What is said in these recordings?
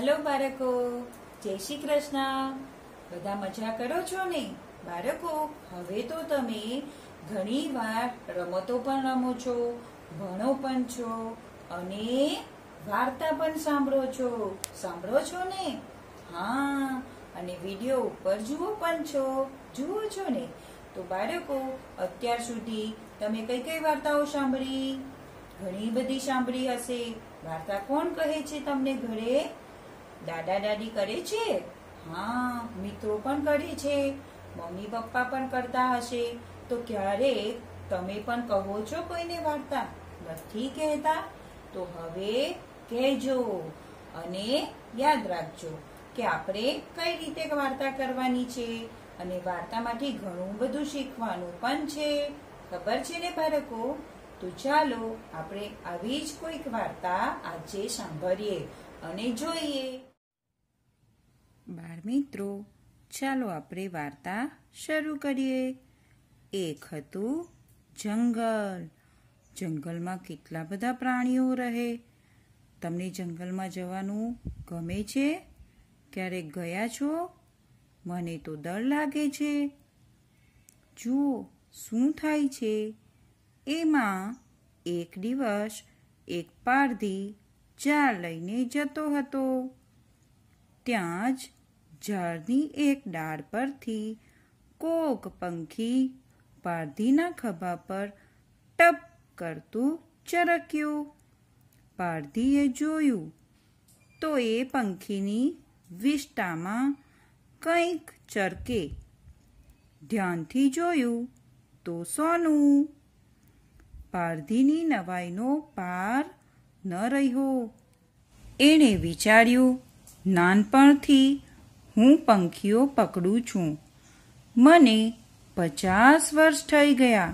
hello બાળકો જય શ્રી કૃષ્ણ બધા મજા કરો છો ને બાળકો હવે તો તમે ઘણી વાર રમતો પણ રમો છો ભણો પણ છો અને વાર્તા પણ સાંભળો છો સાંભળો છો ને હા અને વિડીયો ઉપર જુઓ પણ છો જુઓ છો ને તો બાળકો અત્યાર સુધી તમે કઈ કઈ વાર્તાઓ સાંભળી ઘણી બધી સાંભળી હશે વાર્તા કોણ કહે છે તમને ઘરે દાદા દાદી કરે છે હા મિત્રો પણ કરે છે મમ્મી પપ્પા પણ કરતા હશે તો ક્યારેક તમે પણ કહો છો કોઈને વાર્તા નથી કહેતા તો હવે કહેજો અને યાદ રાખજો કે આપણે કઈ રીતે વાર્તા કરવાની છે અને વાર્તામાંથી ઘણું બધું શીખવાનું પણ છે ખબર છે ને બાળકો તો ચાલો આપણે આવી જ કોઈક વાર્તા આજે સાંભળીએ અને જોઈએ બાળ મિત્રો ચાલો આપણે વાર્તા શરૂ કરીએ એક હતું જંગલ જંગલમાં કેટલા બધા પ્રાણીઓ રહે તમને જંગલમાં જવાનું ગમે છે ક્યારેક ગયા છો મને તો ડર લાગે છે જુઓ શું થાય છે એમાં એક દિવસ એક પારધી ચાર લઈને જતો હતો ત્યાં જ ઝાડની એક ડાળ પરથી કોક પંખી પારધીના ખભા પર ટપ કરતું ચરક્યું પારધીએ જોયું તો એ પંખીની વિષ્ટામાં કંઈક ચરકે ધ્યાનથી જોયું તો સોનું પારધીની નવાઈનો પાર ન રહ્યો એણે વિચાર્યું નાનપણથી હું પંખીઓ પકડું છું મને પચાસ વર્ષ થઈ ગયા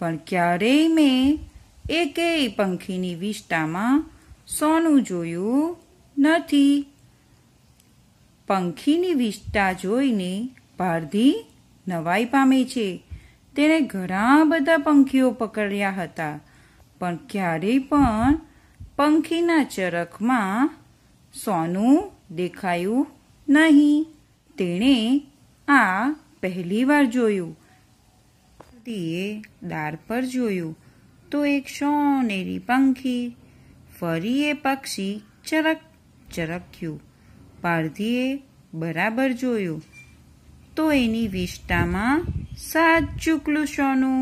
પણ ક્યારેય મેં એકેય પંખીની વિષ્ટામાં સોનું જોયું નથી પંખીની વિષ્ટા જોઈને પારધી નવાઈ પામે છે તેણે ઘણા બધા પંખીઓ પકડ્યા હતા પણ ક્યારેય પણ પંખીના ચરખમાં સોનું દેખાયું નહીં તેણે આ પહેલીવાર જોયું તે દાર પર જોયું તો એક સોનેરી પંખી ફરી એ પક્ષી ચરક ચરક્યું પારધીએ બરાબર જોયું તો એની વિષ્ટામાં સાત ચૂકલું સોનું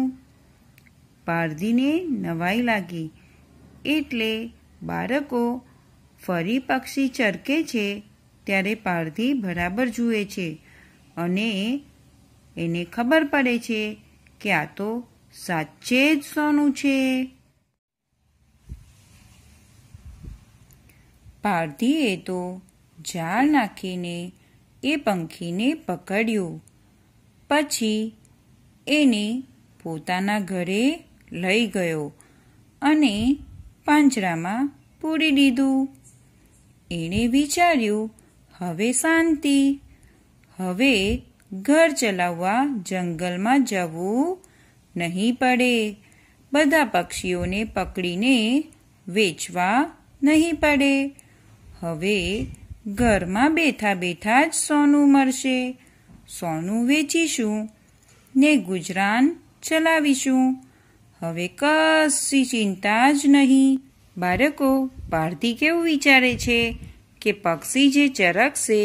પારધીને નવાઈ લાગી એટલે બાળકો ફરી પક્ષી ચરકે છે ત્યારે પારધી બરાબર જુએ છે અને એને ખબર પડે છે કે આ તો સાચે જ સોનું છે પારધીએ તો જાળ નાખીને એ પંખીને પકડ્યું પછી એને પોતાના ઘરે લઈ ગયો અને પાંજરામાં પૂરી દીધું એણે વિચાર્યું હવે શાંતિ હવે ઘર ચલાવવા જંગલમાં જવું નહીં પડે બધા પક્ષીઓને પકડીને વેચવા નહીં પડે હવે ઘરમાં બેઠા બેઠા જ સોનું મળશે સોનું વેચીશું ને ગુજરાન ચલાવીશું હવે કશી ચિંતા જ નહીં બાળકો ભારતી કેવું વિચારે છે કે પક્ષી જે ચરકશે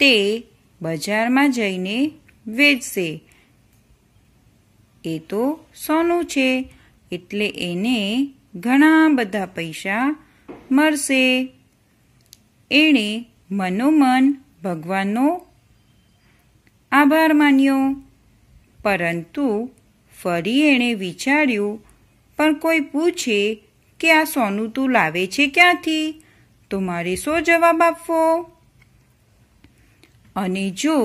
તે બજારમાં જઈને વેચશે એ તો સોનું છે એટલે એને ઘણા બધા પૈસા મળશે એણે મનોમન ભગવાનનો આભાર માન્યો પરંતુ ફરી એણે વિચાર્યું પણ કોઈ પૂછે કે આ સોનું તું લાવે છે ક્યાંથી તો મારે શો જવાબ આપવો અને જો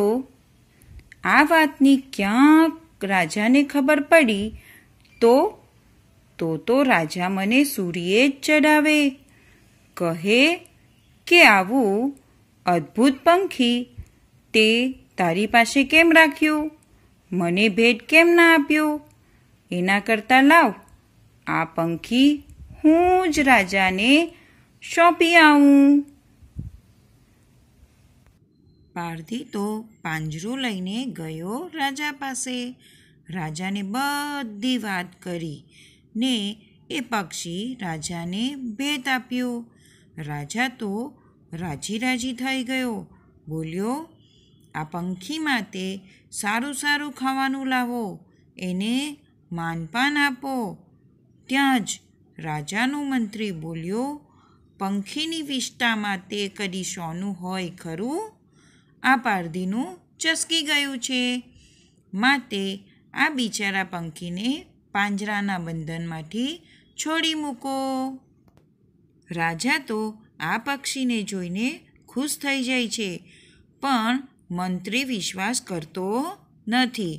આ વાતની ક્યાંક રાજાને ખબર પડી તો તો તો રાજા મને સૂર્યે જ ચડાવે કહે કે આવું અદ્ભુત પંખી તે તારી પાસે કેમ રાખ્યું મને ભેટ કેમ ના આપ્યું એના કરતાં લાવ આ પંખી હું જ રાજાને સોંપી આવું પારધી તો પાંજરો લઈને ગયો રાજા પાસે રાજાને બધી વાત કરી ને એ પક્ષી રાજાને ભેટ આપ્યો રાજા તો રાજી રાજી થઈ ગયો બોલ્યો આ પંખી માટે સારું સારું ખાવાનું લાવો એને માનપાન આપો ત્યાં જ રાજાનો મંત્રી બોલ્યો પંખીની વિષ્ઠામાં તે કદી સોનું હોય ખરું આ પારધીનું ચસકી ગયું છે માટે આ બિચારા પંખીને પાંજરાના બંધનમાંથી છોડી મૂકો રાજા તો આ પક્ષીને જોઈને ખુશ થઈ જાય છે પણ મંત્રી વિશ્વાસ કરતો નથી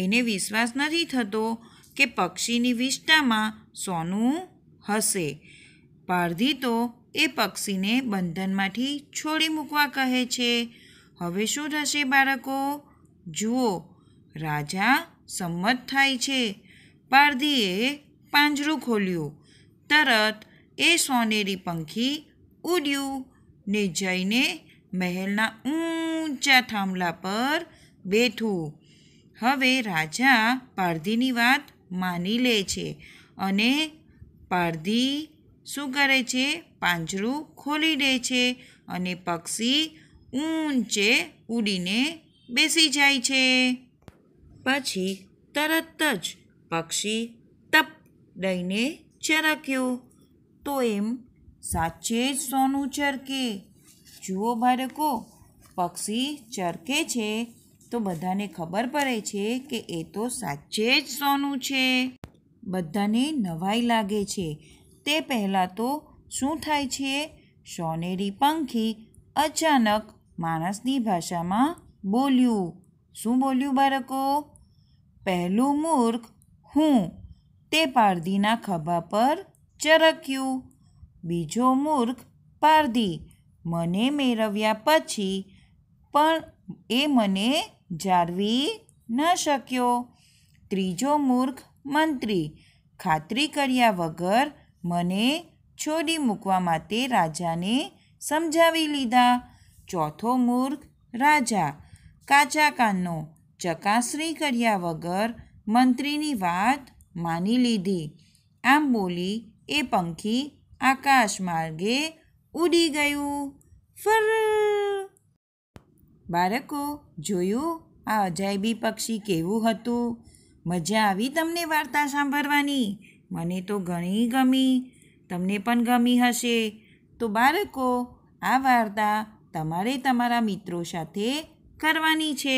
એને વિશ્વાસ નથી થતો કે પક્ષીની વિષ્ઠામાં સોનું હશે પારધી તો એ પક્ષીને બંધનમાંથી છોડી મૂકવા કહે છે હવે શું થશે બાળકો જુઓ રાજા સંમત થાય છે પારધીએ પાંજરું ખોલ્યું તરત એ સોનેરી પંખી ઉડ્યું ને જઈને મહેલના ઊંચા થાંભલા પર બેઠું હવે રાજા પારધીની વાત માની લે છે અને પારધી શું કરે છે પાંજરું ખોલી દે છે અને પક્ષી ઊંચે ઉડીને બેસી જાય છે પછી તરત જ પક્ષી તપ દઈને ચરક્યું તો એમ સાચે જ સોનું ચરકે જુઓ બાળકો પક્ષી ચરકે છે તો બધાને ખબર પડે છે કે એ તો સાચે જ સોનું છે બધાને નવાઈ લાગે છે તે પહેલાં તો શું થાય છે સોનેરી પંખી અચાનક માણસની ભાષામાં બોલ્યું શું બોલ્યું બાળકો પહેલું મૂર્ખ હું તે પારધીના ખભા પર ચરક્યું બીજો મૂર્ખ પારધી મને મેળવ્યા પછી પણ એ મને જાળવી ન શક્યો ત્રીજો મૂર્ખ મંત્રી ખાતરી કર્યા વગર મને છોડી મૂકવા માટે રાજાને સમજાવી લીધા ચોથો મૂર્ખ રાજા કાચા કાનનો ચકાસણી કર્યા વગર મંત્રીની વાત માની લીધી આમ બોલી એ પંખી આકાશ માર્ગે ઉડી ગયું ફર બાળકો જોયું આ અજાયબી પક્ષી કેવું હતું મજા આવી તમને વાર્તા સાંભળવાની મને તો ઘણી ગમી તમને પણ ગમી હશે તો બાળકો આ વાર્તા તમારે તમારા મિત્રો સાથે કરવાની છે